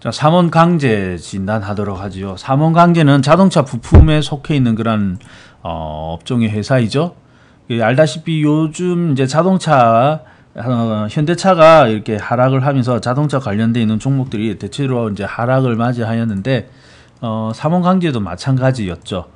자, 삼원 강제 진단하도록 하지요. 삼원 강제는 자동차 부품에 속해 있는 그런 어, 업종의 회사이죠. 그 알다시피 요즘 이제 자동차 어, 현대차가 이렇게 하락을 하면서 자동차 관련돼 있는 종목들이 대체로 이제 하락을 맞이하였는데 어, 삼원 강제도 마찬가지였죠.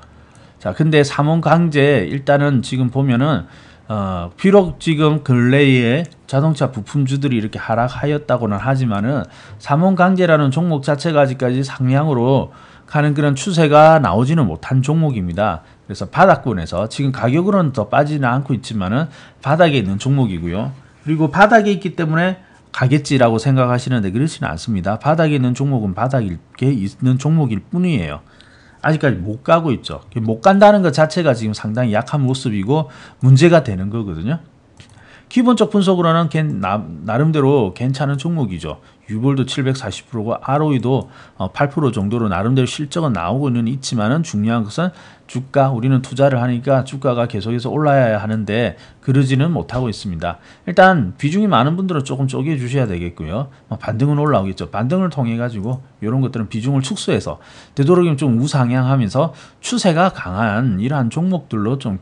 자, 근데 삼원 강제 일단은 지금 보면은 어, 비록 지금 근래에 자동차 부품주들이 이렇게 하락하였다고는 하지만은 삼원 강제라는 종목 자체가 아직까지 상향으로 가는 그런 추세가 나오지는 못한 종목입니다. 그래서 바닥권에서 지금 가격으로는 더 빠지는 않고 있지만은 바닥에 있는 종목이고요. 그리고 바닥에 있기 때문에 가겠지라고 생각하시는데 그렇지는 않습니다. 바닥에 있는 종목은 바닥에 있는 종목일 뿐이에요. 아직까지 못 가고 있죠. 못 간다는 것 자체가 지금 상당히 약한 모습이고 문제가 되는 거거든요. 기본적 분석으로는 겐, 나, 나름대로 괜찮은 종목이죠. 유볼도 740%고 ROE도 8% 정도로 나름대로 실적은 나오고는 있지만 중요한 것은 주가 우리는 투자를 하니까 주가가 계속해서 올라야 하는데 그러지는 못하고 있습니다. 일단 비중이 많은 분들은 조금 쪼개 주셔야 되겠고요. 뭐 반등은 올라오겠죠. 반등을 통해 가지고 이런 것들은 비중을 축소해서 되도록이면 좀 우상향하면서 추세가 강한 이러한 종목들로 좀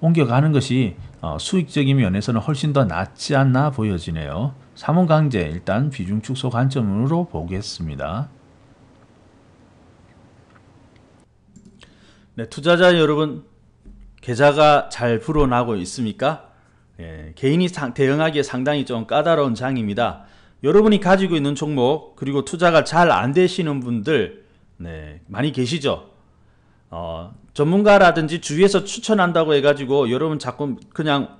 옮겨가는 것이 어, 수익적인 면에서는 훨씬 더 낫지 않나 보여지네요. 삼원 강제 일단 비중 축소 관점으로 보겠습니다. 네, 투자자 여러분 계좌가 잘 불어나고 있습니까? 예, 개인이 상, 대응하기에 상당히 좀 까다로운 장입니다. 여러분이 가지고 있는 종목 그리고 투자가 잘 안 되시는 분들 네, 많이 계시죠? 어, 전문가라든지 주위에서 추천한다고 해가지고 여러분 자꾸 그냥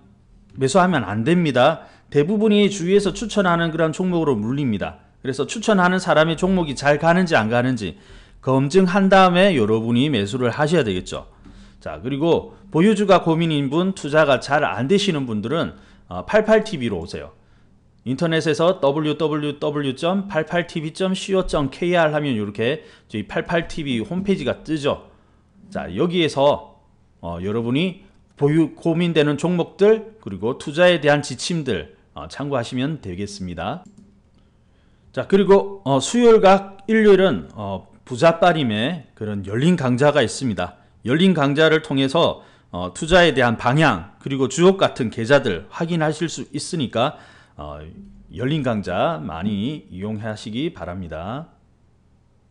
매수하면 안 됩니다. 대부분이 주위에서 추천하는 그런 종목으로 물립니다. 그래서 추천하는 사람의 종목이 잘 가는지 안 가는지 검증한 다음에 여러분이 매수를 하셔야 되겠죠. 자 그리고 보유주가 고민인 분, 투자가 잘 안 되시는 분들은 88TV로 어, 오세요. 인터넷에서 www.88tv.co.kr 하면 이렇게 저희 88TV 홈페이지가 뜨죠. 자 여기에서 어, 여러분이 보유 고민되는 종목들 그리고 투자에 대한 지침들 어, 참고하시면 되겠습니다. 자 그리고 어, 수요일과 일요일은 어, 부자빠림의 그런 열린 강좌가 있습니다. 열린 강좌를 통해서 어, 투자에 대한 방향 그리고 주옥 같은 계좌들 확인하실 수 있으니까 어, 열린 강좌 많이 이용하시기 바랍니다.